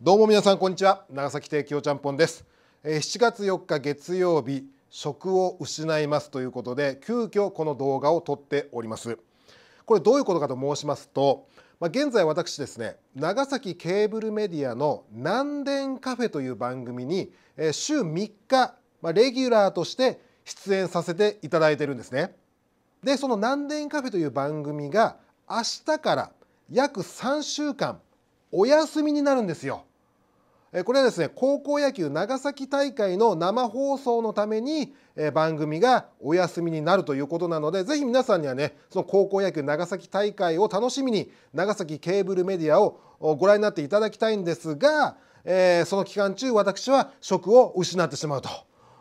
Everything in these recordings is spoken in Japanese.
どうも皆さんこんにちは長崎帝京ちゃんぽんです7月4日月曜日職を失いますということで急遽この動画を撮っておりますこれどういうことかと申しますとまあ、現在私ですね長崎ケーブルメディアの「南電カフェ」という番組に週3日、まあ、レギュラーとして出演させていただいてるんですね。でその「南電カフェ」という番組が明日から約3週間お休みになるんですよ。これはですね高校野球長崎大会の生放送のために番組がお休みになるということなのでぜひ皆さんにはねその高校野球長崎大会を楽しみに長崎ケーブルメディアをご覧になっていただきたいんですが、えー、その期間中私は職を失ってしまう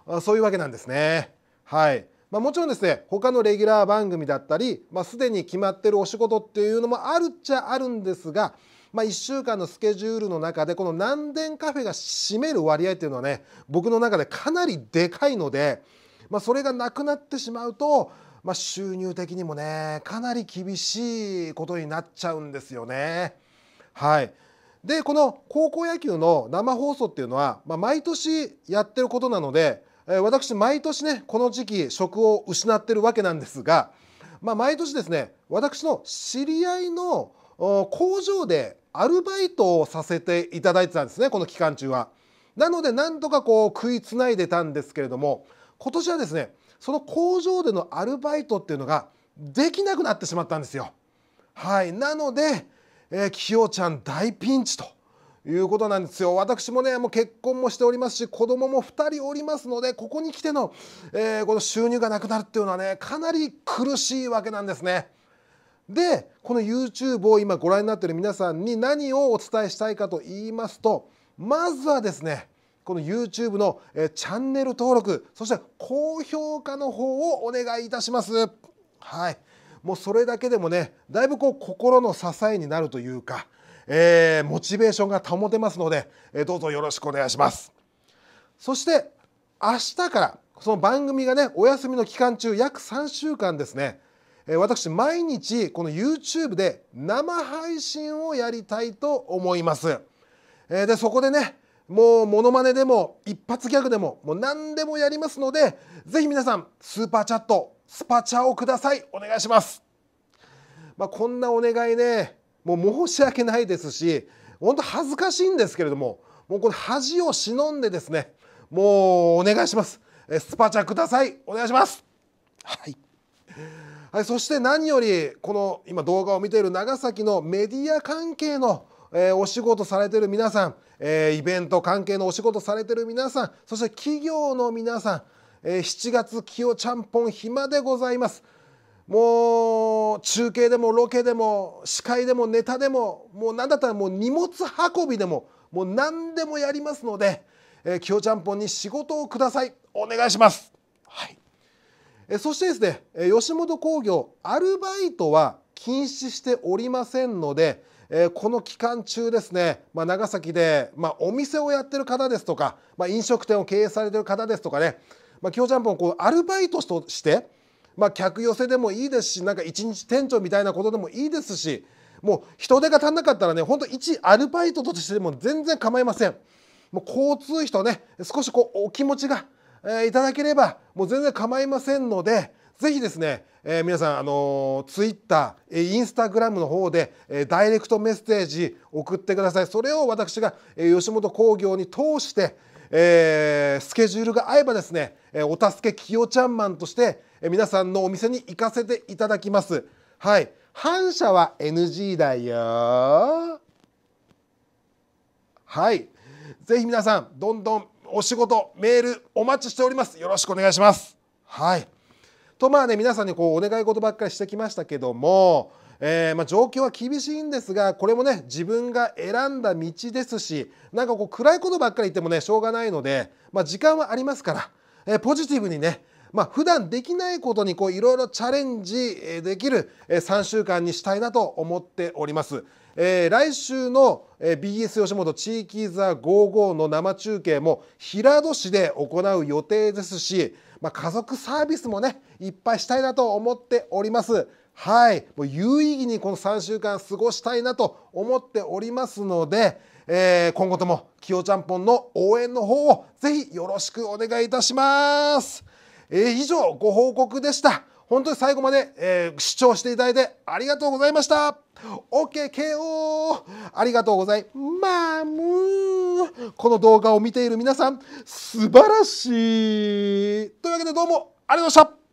とそういうわけなんですね。はいまあ、もちろんですね他のレギュラー番組だったり、まあ、すでに決まってるお仕事っていうのもあるっちゃあるんですがまあ、1週間のスケジュールの中でこの南電カフェが占める割合っていうのはね僕の中でかなりでかいので、まあ、それがなくなってしまうと、まあ、収入的にもねかなり厳しいことになっちゃうんですよね。はいでこの高校野球の生放送っていうのは、まあ、毎年やってることなので、え私毎年ねこの時期職を失ってるわけなんですが、まあ、毎年ですね私の知り合いの工場でアルバイトをさせていただいてたんですねこの期間中は。なのでなんとかこう食いつないでたんですけれども今年はですねその工場でのアルバイトっていうのができなくなってしまったんですよ。はいなので、えー、きよちゃん大ピンチということなんですよ私もねもう結婚もしておりますし子供も2人おりますのでここに来ての,、えー、この収入がなくなるっていうのはねかなり苦しいわけなんですね。でこの YouTube を今ご覧になっている皆さんに何をお伝えしたいかと言いますとまずはですねこの YouTube のチャンネル登録そして高評価の方をお願いいたします。はいもうそれだけでもねだいぶこう心の支えになるというか、えー、モチベーションが保てますので、えどうぞよろしくお願いします。そして明日からその番組がねお休みの期間中約3週間ですね私毎日この YouTube で生配信をやりたいと思います。でそこでねもうモノマネでも一発ギャグでももう何でもやりますのでぜひ皆さんスーパーチャットスパチャをくださいお願いします。まあ、こんなお願いねもう申し訳ないですし本当恥ずかしいんですけれどももうこの恥を忍んでですねもうお願いします。スパチャくださいお願いします。はいはい、そして何よりこの今動画を見ている長崎のメディア関係の、えー、お仕事されてる皆さん、えー、イベント関係のお仕事されてる皆さんそして企業の皆さん、えー、7月きよちゃんぽん暇でございます。もう中継でもロケでも司会でもネタでももう何だったらもう荷物運びでももう何でもやりますので、えー、きよちゃんぽんに仕事をくださいお願いします。はいそしてですね吉本興業アルバイトは禁止しておりませんので、えこの期間中ですね、まあ、長崎で、まあ、お店をやってる方ですとか、まあ、飲食店を経営されてる方ですとかね、まあ、キヨちゃんぽんこうアルバイトとして、まあ、客寄せでもいいですしなんか一日店長みたいなことでもいいですしもう人手が足んなかったらね本当一アルバイトとしても全然構いません。もう交通費とね少しこうお気持ちがえいただければもう全然構いませんのでぜひですね、えー、皆さん、あのツイッター、インスタグラムの方で、えダイレクトメッセージ送ってください。それを私が、え吉本興業に通して、えー、スケジュールが合えばですね、えお助けきよちゃんマンとして、え皆さんのお店に行かせていただきます。はい。反射は NG だよ。はい。ぜひ皆さん、どんどんお仕事メールお待ちしておりますよろしくお願いしますはいとまあね皆さんにこうお願い事ばっかりしてきましたけどもえー、まあ、状況は厳しいんですがこれもね自分が選んだ道ですしなんかこう暗いことばっかり言ってもねしょうがないので、まあ、時間はありますから、えー、ポジティブにね、まあ、普段できないことにいろいろチャレンジできる3週間にしたいなと思っております。えー、来週の、え BS 吉本地域座55の生中継も平戸市で行う予定ですし、まあ、家族サービスもねいっぱいしたいなと思っております。はい、もう有意義にこの3週間過ごしたいなと思っておりますので、えー、今後ともきよちゃんぽんの応援の方をぜひよろしくお願いいたします。えー、以上ご報告でした。本当に最後まで、えー、視聴していただいてありがとうございました !OKKO! ありがとうございまむこの動画を見ている皆さん、素晴らしいというわけでどうもありがとうございました